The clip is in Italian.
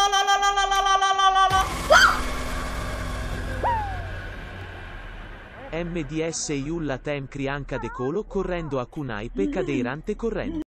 no, no, no, no, no, no, no, no, no, no, no. MDS Yulla tem crianca de colo correndo a kunai pecadeirante correndo.